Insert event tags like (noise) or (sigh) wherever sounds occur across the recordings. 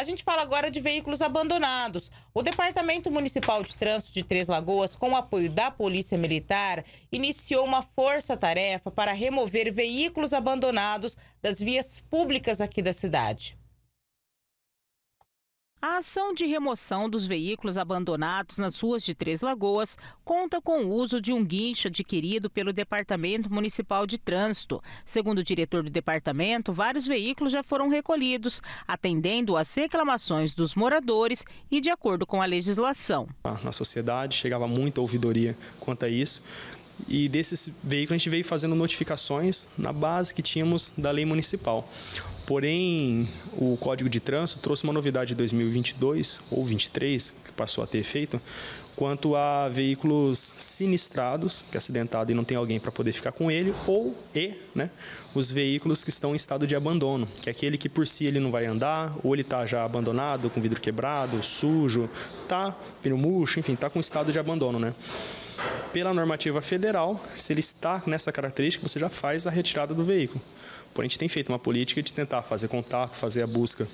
A gente fala agora de veículos abandonados. O Departamento Municipal de Trânsito de Três Lagoas, com o apoio da Polícia Militar, iniciou uma força-tarefa para remover veículos abandonados das vias públicas aqui da cidade. A ação de remoção dos veículos abandonados nas ruas de Três Lagoas conta com o uso de um guincho adquirido pelo Departamento Municipal de Trânsito. Segundo o diretor do departamento, vários veículos já foram recolhidos, atendendo às reclamações dos moradores e de acordo com a legislação. Na sociedade chegava muita ouvidoria quanto a isso. E desse veículo a gente veio fazendo notificações na base que tínhamos da lei municipal. Porém, o Código de Trânsito trouxe uma novidade de 2022 ou 23, que passou a ter efeito, quanto a veículos sinistrados, que é acidentado e não tem alguém para poder ficar com ele, ou e, né, os veículos que estão em estado de abandono, que é aquele que por si ele não vai andar, ou ele está já abandonado, com vidro quebrado, sujo, tá pneu murcho, enfim, tá com estado de abandono, né? Pela normativa federal, se ele está nessa característica, você já faz a retirada do veículo. Porém, a gente tem feito uma política de tentar fazer contato, fazer a busca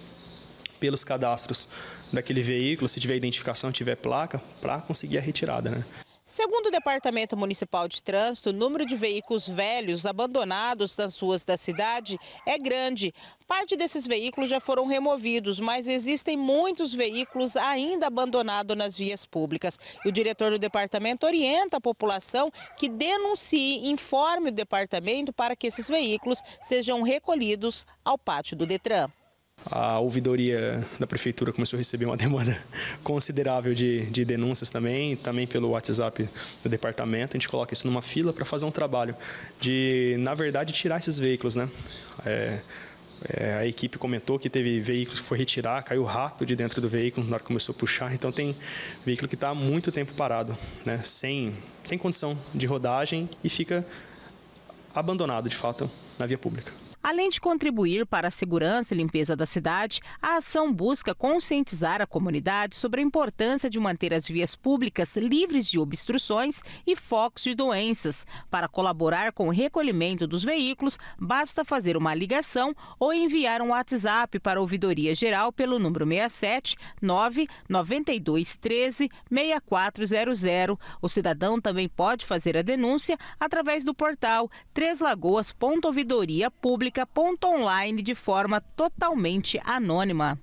pelos cadastros daquele veículo, se tiver identificação, tiver placa, para conseguir a retirada. Né? Segundo o Departamento Municipal de Trânsito, o número de veículos velhos abandonados nas ruas da cidade é grande. Parte desses veículos já foram removidos, mas existem muitos veículos ainda abandonados nas vias públicas. E o diretor do departamento orienta a população que denuncie, informe o departamento para que esses veículos sejam recolhidos ao pátio do Detran. A ouvidoria da prefeitura começou a receber uma (laughs) demanda considerável de, de denúncias também, também pelo WhatsApp do departamento. A gente coloca isso numa fila para fazer um trabalho de, na verdade, tirar esses veículos, né? É, é, a equipe comentou que teve veículo que foi retirar, caiu rato de dentro do veículo na hora que começou a puxar. Então tem veículo que está muito tempo parado, né? sem, sem condição de rodagem e fica abandonado de fato na via pública. Além de contribuir para a segurança e limpeza da cidade, a ação busca conscientizar a comunidade sobre a importância de manter as vias públicas livres de obstruções e focos de doenças. Para colaborar com o recolhimento dos veículos, basta fazer uma ligação ou enviar um WhatsApp para a Ouvidoria Geral pelo número 67 992 13 6400. O cidadão também pode fazer a denúncia através do portal Pública. Pública.online de forma totalmente anônima.